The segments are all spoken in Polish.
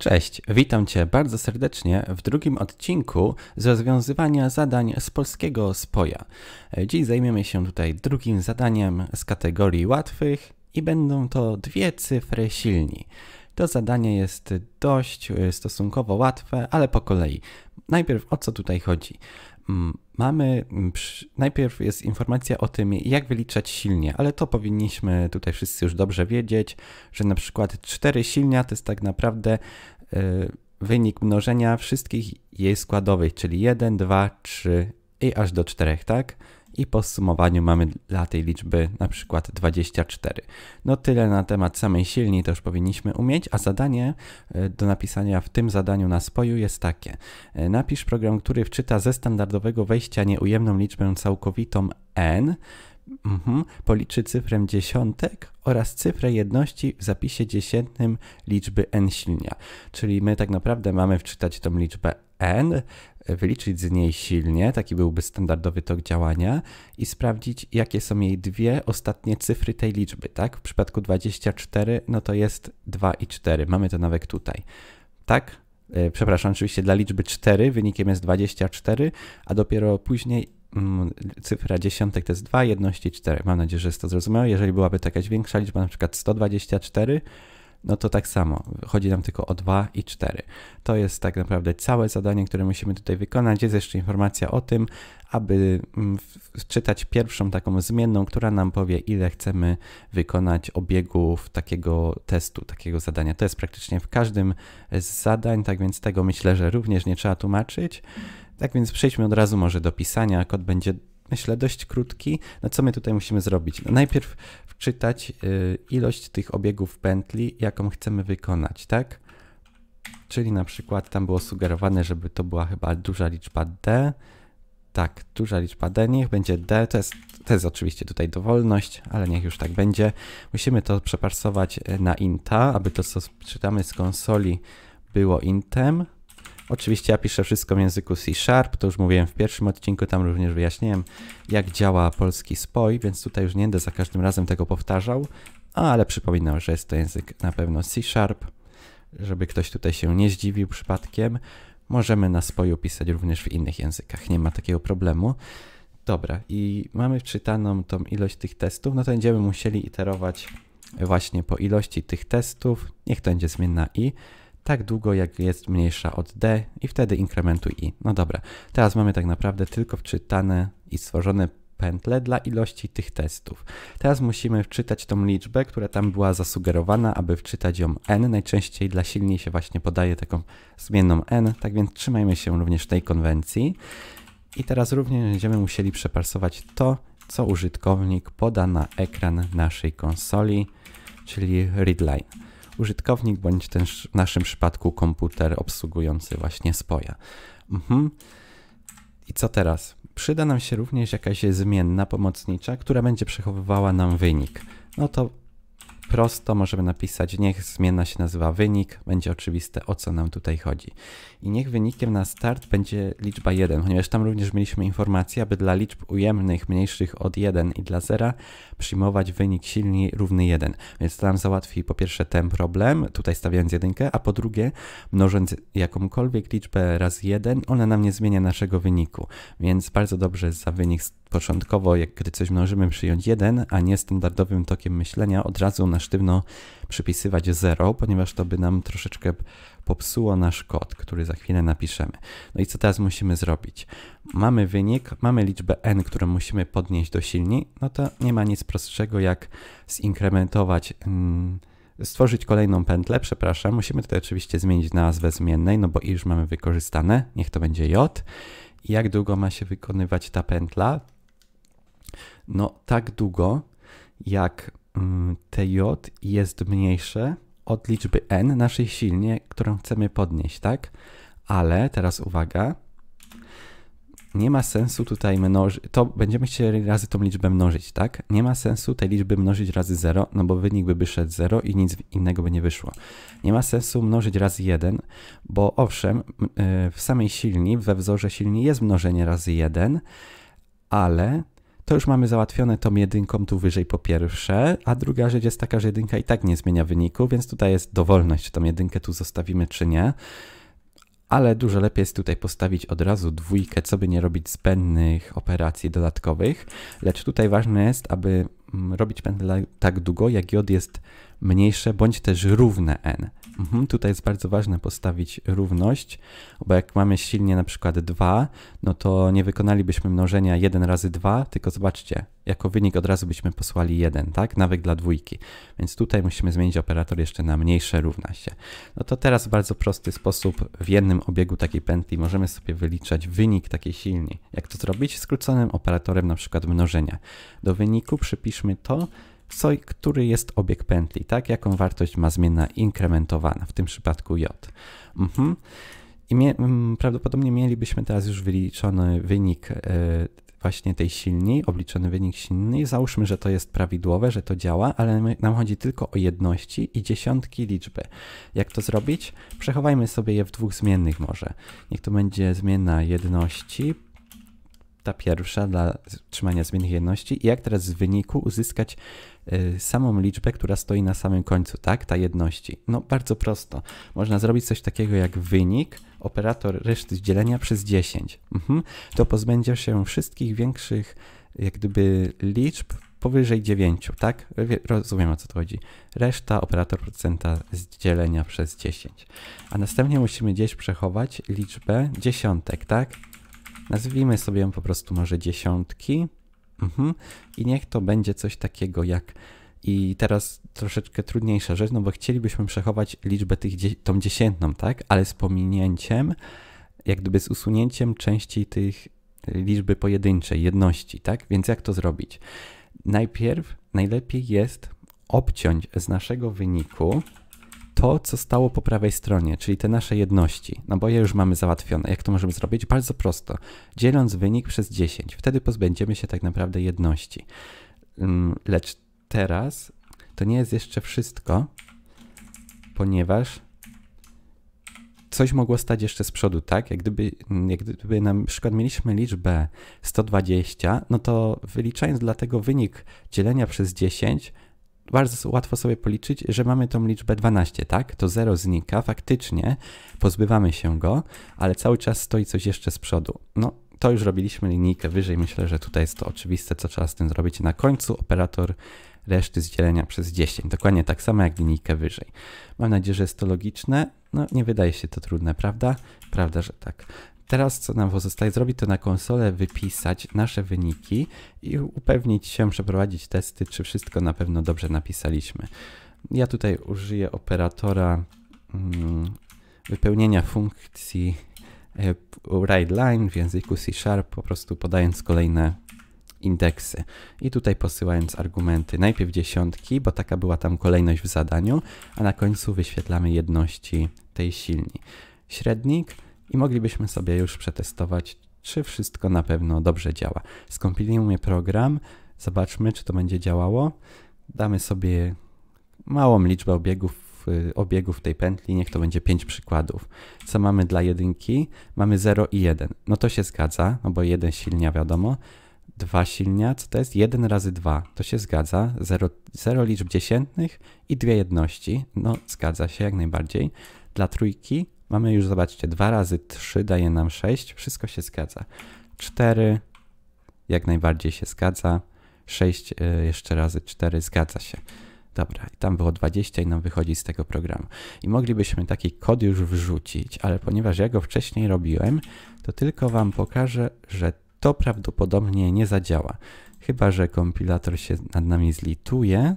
Cześć, witam Cię bardzo serdecznie w drugim odcinku z rozwiązywania zadań z polskiego SPOJA. Dziś zajmiemy się tutaj drugim zadaniem z kategorii łatwych i będą to dwie cyfry silni. To zadanie jest dość y, stosunkowo łatwe, ale po kolei. Najpierw o co tutaj chodzi? Mm, mamy, mm, najpierw jest informacja o tym, jak wyliczać silnie, ale to powinniśmy tutaj wszyscy już dobrze wiedzieć, że na przykład 4 silnia to jest tak naprawdę y, wynik mnożenia wszystkich jej składowych, czyli 1, 2, 3 i aż do 4, tak? i po sumowaniu mamy dla tej liczby na przykład 24. No tyle na temat samej silni, to już powinniśmy umieć, a zadanie e, do napisania w tym zadaniu na spoju jest takie. E, napisz program, który wczyta ze standardowego wejścia nieujemną liczbę całkowitą n, Mm policzy cyfrem dziesiątek oraz cyfrę jedności w zapisie dziesiętnym liczby n silnia. Czyli my tak naprawdę mamy wczytać tą liczbę n, wyliczyć z niej silnie, taki byłby standardowy tok działania i sprawdzić, jakie są jej dwie ostatnie cyfry tej liczby, tak? W przypadku 24, no to jest 2 i 4, mamy to nawet tutaj, tak? E, przepraszam, oczywiście dla liczby 4 wynikiem jest 24, a dopiero później mm, cyfra dziesiątek to jest 2, jedności 4. Mam nadzieję, że jest to zrozumiałe. Jeżeli byłaby to jakaś większa liczba, na przykład 124, no to tak samo, chodzi nam tylko o 2 i 4. To jest tak naprawdę całe zadanie, które musimy tutaj wykonać. Jest jeszcze informacja o tym, aby mm, czytać pierwszą taką zmienną, która nam powie, ile chcemy wykonać obiegów takiego testu, takiego zadania. To jest praktycznie w każdym z zadań, tak więc tego myślę, że również nie trzeba tłumaczyć. Tak więc przejdźmy od razu może do pisania. Kod będzie myślę, dość krótki. No co my tutaj musimy zrobić? No najpierw wczytać y, ilość tych obiegów pętli, jaką chcemy wykonać, tak? Czyli na przykład tam było sugerowane, żeby to była chyba duża liczba D. Tak, duża liczba D, niech będzie D, to jest, to jest oczywiście tutaj dowolność, ale niech już tak będzie. Musimy to przeparsować y, na inta, aby to, co czytamy z konsoli, było intem. Oczywiście ja piszę wszystko w języku C Sharp, to już mówiłem w pierwszym odcinku, tam również wyjaśniłem jak działa polski spoj, więc tutaj już nie będę za każdym razem tego powtarzał, ale przypominam, że jest to język na pewno C Sharp, żeby ktoś tutaj się nie zdziwił przypadkiem. Możemy na spoju pisać również w innych językach, nie ma takiego problemu. Dobra, i mamy wczytaną tą ilość tych testów, no to będziemy musieli iterować właśnie po ilości tych testów, niech to będzie zmienna i, tak długo jak jest mniejsza od d i wtedy inkrementuj i. No dobra, teraz mamy tak naprawdę tylko wczytane i stworzone pętle dla ilości tych testów. Teraz musimy wczytać tą liczbę, która tam była zasugerowana, aby wczytać ją n. Najczęściej dla silniej się właśnie podaje taką zmienną n, tak więc trzymajmy się również tej konwencji. I teraz również będziemy musieli przeparsować to, co użytkownik poda na ekran naszej konsoli, czyli readline użytkownik, bądź też w naszym przypadku komputer obsługujący właśnie spoja. Mhm. I co teraz? Przyda nam się również jakaś zmienna pomocnicza, która będzie przechowywała nam wynik. No to prosto możemy napisać, niech zmienna się nazywa wynik, będzie oczywiste o co nam tutaj chodzi. I niech wynikiem na start będzie liczba 1, ponieważ tam również mieliśmy informację, aby dla liczb ujemnych mniejszych od 1 i dla 0 przyjmować wynik silniej równy 1. Więc to nam załatwi po pierwsze ten problem, tutaj stawiając jedynkę, a po drugie mnożąc jakąkolwiek liczbę raz 1, ona nam nie zmienia naszego wyniku. Więc bardzo dobrze za wynik Początkowo, jak gdy coś mnożymy, przyjąć 1, a nie standardowym tokiem myślenia od razu na sztywno przypisywać 0, ponieważ to by nam troszeczkę popsuło nasz kod, który za chwilę napiszemy. No i co teraz musimy zrobić? Mamy wynik, mamy liczbę n, którą musimy podnieść do silni, no to nie ma nic prostszego jak zinkrementować. Hmm, stworzyć kolejną pętlę, przepraszam. Musimy tutaj oczywiście zmienić nazwę zmiennej, no bo i już mamy wykorzystane, niech to będzie j. jak długo ma się wykonywać ta pętla? No, tak długo jak mm, TJ jest mniejsze od liczby n naszej silnie, którą chcemy podnieść, tak? Ale teraz uwaga, nie ma sensu tutaj mnożyć, to będziemy chcieli razy tą liczbę mnożyć, tak? Nie ma sensu tej liczby mnożyć razy 0, no bo wynik by wyszedł 0 i nic innego by nie wyszło. Nie ma sensu mnożyć razy 1, bo owszem, y, w samej silni, we wzorze silni jest mnożenie razy 1, ale to już mamy załatwione tą jedynką tu wyżej po pierwsze, a druga rzecz jest taka, że jedynka i tak nie zmienia wyniku, więc tutaj jest dowolność, czy tą jedynkę tu zostawimy, czy nie. Ale dużo lepiej jest tutaj postawić od razu dwójkę, co by nie robić zbędnych operacji dodatkowych. Lecz tutaj ważne jest, aby mm, robić pętlę tak długo, jak jod jest mniejsze bądź też równe n. Mhm, tutaj jest bardzo ważne postawić równość, bo jak mamy silnie na przykład 2, no to nie wykonalibyśmy mnożenia 1 razy 2, tylko zobaczcie, jako wynik od razu byśmy posłali 1, tak? Nawet dla dwójki. Więc tutaj musimy zmienić operator jeszcze na mniejsze równa się. No to teraz w bardzo prosty sposób w jednym obiegu takiej pętli możemy sobie wyliczać wynik takiej silni. Jak to zrobić? Skróconym operatorem na przykład mnożenia. Do wyniku przypiszmy to, co, który jest obieg pętli, tak? Jaką wartość ma zmienna inkrementowana, w tym przypadku j. Mhm. I mie, mm, prawdopodobnie mielibyśmy teraz już wyliczony wynik e, właśnie tej silni, obliczony wynik silny. Załóżmy, że to jest prawidłowe, że to działa, ale nam chodzi tylko o jedności i dziesiątki liczby. Jak to zrobić? Przechowajmy sobie je w dwóch zmiennych może. Niech to będzie zmienna jedności ta pierwsza dla trzymania zmiennych jedności i jak teraz z wyniku uzyskać y, samą liczbę, która stoi na samym końcu, tak, ta jedności. No bardzo prosto. Można zrobić coś takiego jak wynik, operator reszty dzielenia przez 10. Mhm. To pozbędzie się wszystkich większych jak gdyby liczb powyżej 9, tak? Rozumiem o co to chodzi. Reszta operator procenta z dzielenia przez 10. A następnie musimy gdzieś przechować liczbę dziesiątek, tak? Nazwijmy sobie ją po prostu może dziesiątki. Mhm. I niech to będzie coś takiego jak. I teraz troszeczkę trudniejsza rzecz, no bo chcielibyśmy przechować liczbę tych, tą dziesiętną, tak? Ale z pominięciem, jak gdyby z usunięciem części tych y, liczby pojedynczej, jedności, tak? Więc jak to zrobić? Najpierw najlepiej jest obciąć z naszego wyniku to, co stało po prawej stronie, czyli te nasze jedności. No je już mamy załatwione. Jak to możemy zrobić? Bardzo prosto. Dzieląc wynik przez 10. Wtedy pozbędziemy się tak naprawdę jedności. Mm, lecz teraz to nie jest jeszcze wszystko, ponieważ coś mogło stać jeszcze z przodu, tak? Jak gdyby, mm, jak gdyby na przykład mieliśmy liczbę 120, no to wyliczając dla tego wynik dzielenia przez 10, bardzo łatwo sobie policzyć, że mamy tą liczbę 12, tak? To 0 znika, faktycznie pozbywamy się go, ale cały czas stoi coś jeszcze z przodu. No, to już robiliśmy linijkę wyżej, myślę, że tutaj jest to oczywiste, co trzeba z tym zrobić. Na końcu operator reszty z dzielenia przez 10. Dokładnie tak samo jak linijkę wyżej. Mam nadzieję, że jest to logiczne. No, nie wydaje się to trudne, prawda? Prawda, że tak. Teraz co nam pozostaje zrobić, to na konsolę wypisać nasze wyniki i upewnić się, przeprowadzić testy, czy wszystko na pewno dobrze napisaliśmy. Ja tutaj użyję operatora mm, wypełnienia funkcji e, writeLine w języku C Sharp, po prostu podając kolejne indeksy i tutaj posyłając argumenty najpierw dziesiątki, bo taka była tam kolejność w zadaniu, a na końcu wyświetlamy jedności tej silni. Średnik i moglibyśmy sobie już przetestować, czy wszystko na pewno dobrze działa. Skompilujemy program, zobaczmy, czy to będzie działało. Damy sobie małą liczbę obiegów, y, obiegów tej pętli, niech to będzie 5 przykładów. Co mamy dla jedynki? Mamy 0 i 1. No to się zgadza, no bo 1 silnia wiadomo. 2 silnia, co to jest 1 razy 2, to się zgadza, 0, 0 liczb dziesiętnych i dwie jedności, no zgadza się jak najbardziej. Dla trójki Mamy już, zobaczcie, 2 razy 3 daje nam 6, wszystko się zgadza. 4 jak najbardziej się zgadza, 6 e, jeszcze razy 4 zgadza się. Dobra, i tam było 20 i nam wychodzi z tego programu. I moglibyśmy taki kod już wrzucić, ale ponieważ ja go wcześniej robiłem, to tylko Wam pokażę, że to prawdopodobnie nie zadziała. Chyba, że kompilator się nad nami zlituje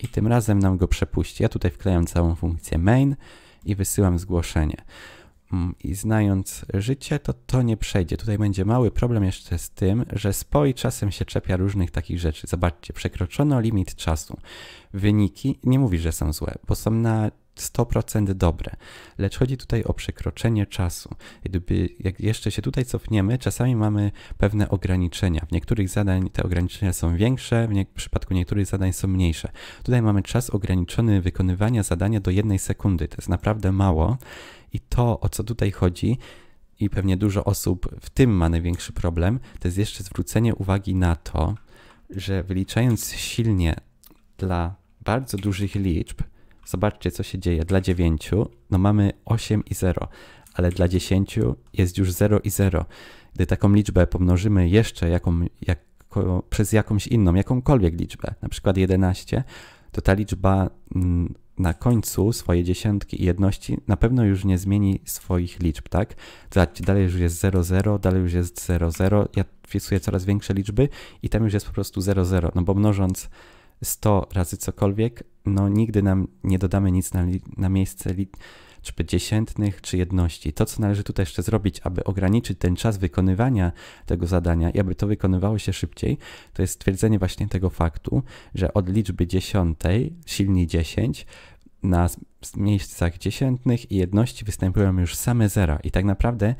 i tym razem nam go przepuści. Ja tutaj wklejam całą funkcję main, i wysyłam zgłoszenie. Mm, I znając życie, to to nie przejdzie. Tutaj będzie mały problem jeszcze z tym, że spoi czasem się czepia różnych takich rzeczy. Zobaczcie, przekroczono limit czasu. Wyniki nie mówi, że są złe, bo są na 100% dobre, lecz chodzi tutaj o przekroczenie czasu. Gdyby, jak jeszcze się tutaj cofniemy, czasami mamy pewne ograniczenia. W niektórych zadań te ograniczenia są większe, w, nie, w przypadku niektórych zadań są mniejsze. Tutaj mamy czas ograniczony wykonywania zadania do jednej sekundy. To jest naprawdę mało i to, o co tutaj chodzi, i pewnie dużo osób w tym ma największy problem, to jest jeszcze zwrócenie uwagi na to, że wyliczając silnie dla bardzo dużych liczb, Zobaczcie, co się dzieje. Dla 9 no mamy 8 i 0, ale dla 10 jest już 0 i 0. Gdy taką liczbę pomnożymy jeszcze jaką, jako, przez jakąś inną, jakąkolwiek liczbę, na przykład 11, to ta liczba mm, na końcu swojej dziesiątki i jedności na pewno już nie zmieni swoich liczb, tak? Zobaczcie, dalej już jest 00, dalej już jest 00, ja wpisuję coraz większe liczby i tam już jest po prostu 00, no bo mnożąc 100 razy cokolwiek, no nigdy nam nie dodamy nic na, na miejsce liczby dziesiętnych czy jedności. To, co należy tutaj jeszcze zrobić, aby ograniczyć ten czas wykonywania tego zadania i aby to wykonywało się szybciej, to jest stwierdzenie właśnie tego faktu, że od liczby dziesiątej, silni 10, na miejscach dziesiętnych i jedności występują już same zera i tak naprawdę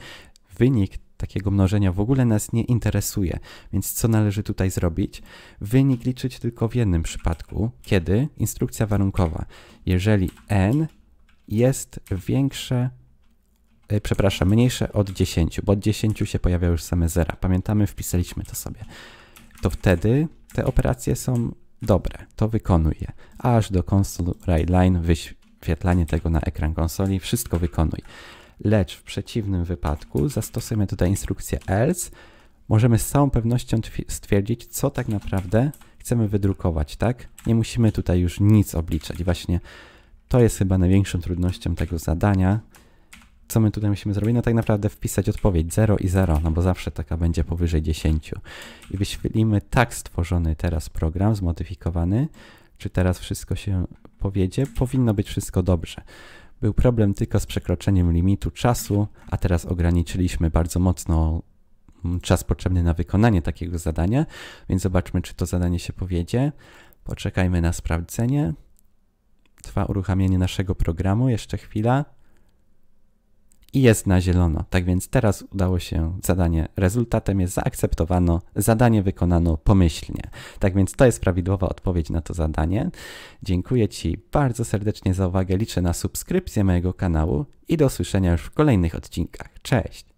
wynik takiego mnożenia w ogóle nas nie interesuje. Więc co należy tutaj zrobić? Wynik liczyć tylko w jednym przypadku, kiedy instrukcja warunkowa, jeżeli n jest większe e, przepraszam, mniejsze od 10, bo od 10 się pojawia już same zera. Pamiętamy, wpisaliśmy to sobie. To wtedy te operacje są dobre, to wykonuj je, Aż do console write line, wyświetlanie tego na ekran konsoli, wszystko wykonuj lecz w przeciwnym wypadku zastosujemy tutaj instrukcję else, możemy z całą pewnością stwierdzić, co tak naprawdę chcemy wydrukować, tak? Nie musimy tutaj już nic obliczać. Właśnie to jest chyba największą trudnością tego zadania. Co my tutaj musimy zrobić? No tak naprawdę wpisać odpowiedź 0 i 0, no bo zawsze taka będzie powyżej 10. I wyświetlimy tak stworzony teraz program, zmodyfikowany. Czy teraz wszystko się powiedzie? Powinno być wszystko dobrze. Był problem tylko z przekroczeniem limitu czasu, a teraz ograniczyliśmy bardzo mocno mm, czas potrzebny na wykonanie takiego zadania, więc zobaczmy, czy to zadanie się powiedzie. Poczekajmy na sprawdzenie. Trwa uruchamianie naszego programu, jeszcze chwila i jest na zielono. Tak więc teraz udało się zadanie. Rezultatem jest zaakceptowano, zadanie wykonano pomyślnie. Tak więc to jest prawidłowa odpowiedź na to zadanie. Dziękuję Ci bardzo serdecznie za uwagę. Liczę na subskrypcję mojego kanału i do słyszenia już w kolejnych odcinkach. Cześć!